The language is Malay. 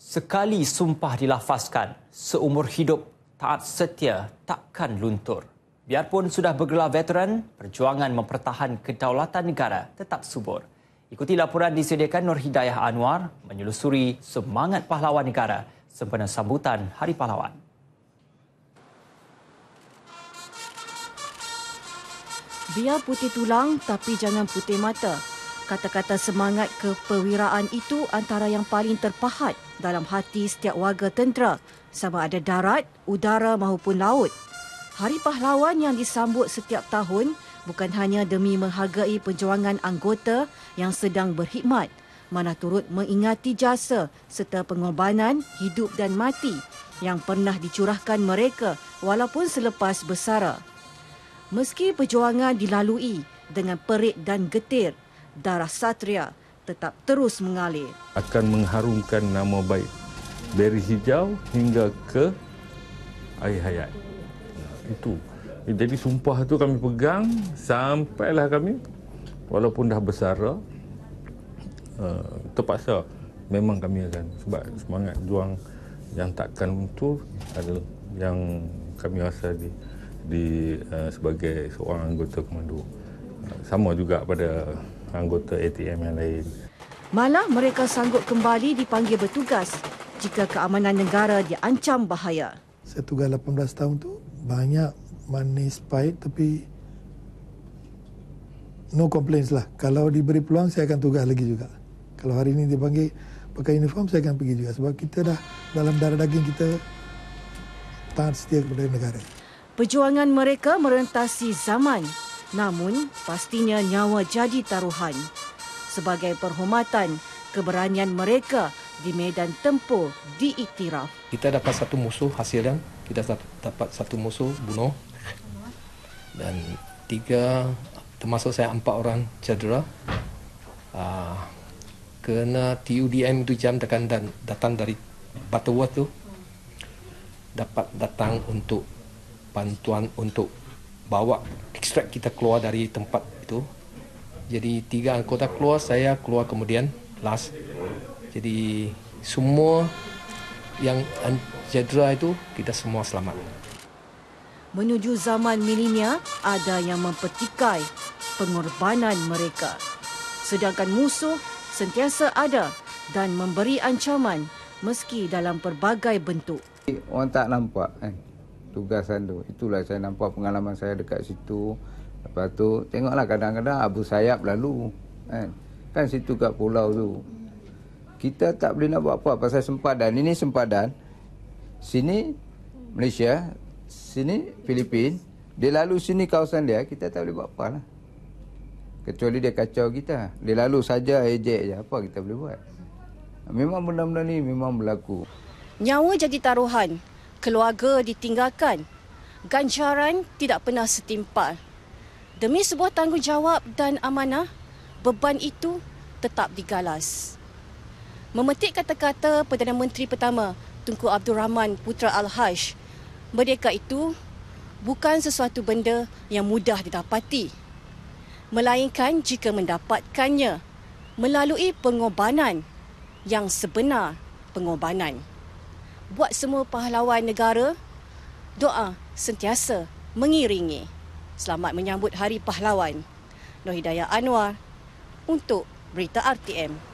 Sekali sumpah dilafazkan, seumur hidup taat setia takkan luntur. Biarpun sudah bergelar veteran, perjuangan mempertahan kedaulatan negara tetap subur. Ikuti laporan disediakan Nur Hidayah Anwar menyelusuri semangat pahlawan negara sempena sambutan Hari Pahlawan. Biar putih tulang tapi jangan putih mata. Kata-kata semangat kepewiraan itu antara yang paling terpahat dalam hati setiap warga tentera, sama ada darat, udara maupun laut. Hari Pahlawan yang disambut setiap tahun bukan hanya demi menghargai perjuangan anggota yang sedang berkhidmat, mana turut mengingati jasa serta pengorbanan hidup dan mati yang pernah dicurahkan mereka walaupun selepas bersara. Meski perjuangan dilalui dengan perit dan getir darah satria tetap terus mengalir. Akan mengharumkan nama baik dari hijau hingga ke air hayat. Itu. Jadi sumpah itu kami pegang sampailah kami walaupun dah besar uh, eh, terpaksa memang kami akan sebab semangat juang yang takkan itu adalah yang kami rasa di, di eh, sebagai seorang anggota komando eh, sama juga pada anggota ATM yang lain. Malah mereka sanggup kembali dipanggil bertugas jika keamanan negara diancam bahaya. Saya tugas 18 tahun tu banyak manis pahit tapi no complaints lah. Kalau diberi peluang saya akan tugas lagi juga. Kalau hari ini dipanggil pakai uniform saya akan pergi juga sebab kita dah dalam darah daging kita taat setia kepada negara. Perjuangan mereka merentasi zaman Namun, pastinya nyawa jadi taruhan. Sebagai perhormatan, keberanian mereka di medan tempur diiktiraf. Kita dapat satu musuh hasil yang kita dapat satu musuh bunuh dan tiga termasuk saya empat orang cedera uh, ah, kena TUDM itu jam datang dan datang dari Butterworth tu dapat datang untuk bantuan untuk bawa ekstrak kita keluar dari tempat itu. Jadi tiga anggota keluar, saya keluar kemudian last. Jadi semua yang cedera itu kita semua selamat. Menuju zaman milenia, ada yang mempertikai pengorbanan mereka. Sedangkan musuh sentiasa ada dan memberi ancaman meski dalam pelbagai bentuk. Orang tak nampak. Eh tugasan tu. Itulah saya nampak pengalaman saya dekat situ. Lepas tu tengoklah kadang-kadang Abu Sayyaf lalu kan. Kan situ kat pulau tu. Kita tak boleh nak buat apa pasal sempadan. Ini sempadan. Sini Malaysia, sini Filipin. Dia lalu sini kawasan dia, kita tak boleh buat apa lah. Kecuali dia kacau kita. Dia lalu saja, ejek je. Apa kita boleh buat? Memang benda-benda ni memang berlaku. Nyawa jadi taruhan keluarga ditinggalkan. Ganjaran tidak pernah setimpal. Demi sebuah tanggungjawab dan amanah, beban itu tetap digalas. Memetik kata-kata Perdana Menteri pertama, Tunku Abdul Rahman Putra Al-Hajj, merdeka itu bukan sesuatu benda yang mudah didapati. Melainkan jika mendapatkannya melalui pengorbanan yang sebenar pengorbanan buat semua pahlawan negara doa sentiasa mengiringi. Selamat menyambut Hari Pahlawan. Nohidayah Anwar untuk Berita RTM.